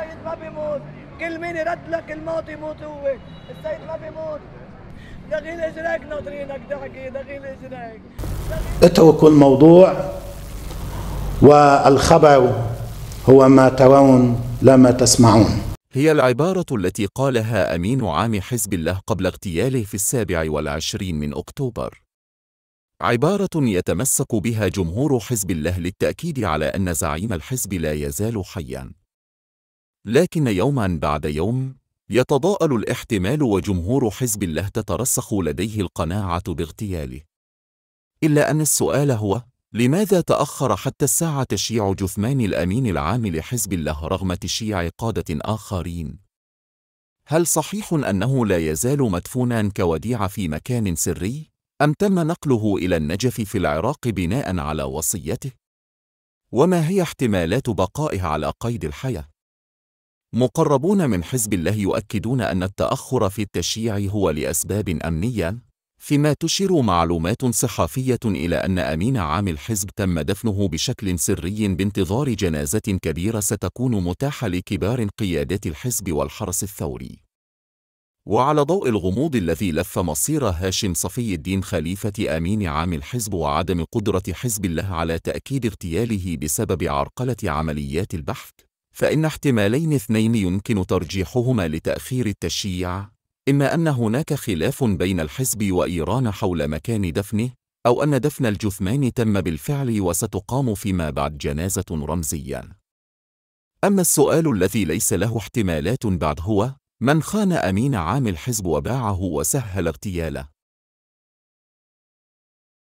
السيد ما بيموت كل مين يرد لك الموت يموت هو السيد ما بيموت دغيل اجريك ناطرينك دعكي دغيل اجريك اتركوا الموضوع والخبر هو ما ترون لا ما تسمعون هي العبارة التي قالها أمين عام حزب الله قبل اغتياله في السابع والعشرين من أكتوبر عبارة يتمسك بها جمهور حزب الله للتأكيد على أن زعيم الحزب لا يزال حياً لكن يوما بعد يوم يتضاءل الاحتمال وجمهور حزب الله تترسخ لديه القناعة باغتياله إلا أن السؤال هو لماذا تأخر حتى الساعة تشييع جثمان الأمين العام لحزب الله رغم تشييع قادة آخرين؟ هل صحيح أنه لا يزال مدفونا كوديعة في مكان سري؟ أم تم نقله إلى النجف في العراق بناء على وصيته؟ وما هي احتمالات بقائه على قيد الحياة؟ مقربون من حزب الله يؤكدون أن التأخر في التشييع هو لأسباب أمنية، فيما تشير معلومات صحفية إلى أن أمين عام الحزب تم دفنه بشكل سري بانتظار جنازة كبيرة ستكون متاحة لكبار قيادات الحزب والحرس الثوري. وعلى ضوء الغموض الذي لف مصير هاشم صفي الدين خليفة أمين عام الحزب وعدم قدرة حزب الله على تأكيد اغتياله بسبب عرقلة عمليات البحث، فإن احتمالين اثنين يمكن ترجيحهما لتأخير التشييع إما أن هناك خلاف بين الحزب وإيران حول مكان دفنه أو أن دفن الجثمان تم بالفعل وستقام فيما بعد جنازة رمزيا أما السؤال الذي ليس له احتمالات بعد هو من خان أمين عام الحزب وباعه وسهل اغتياله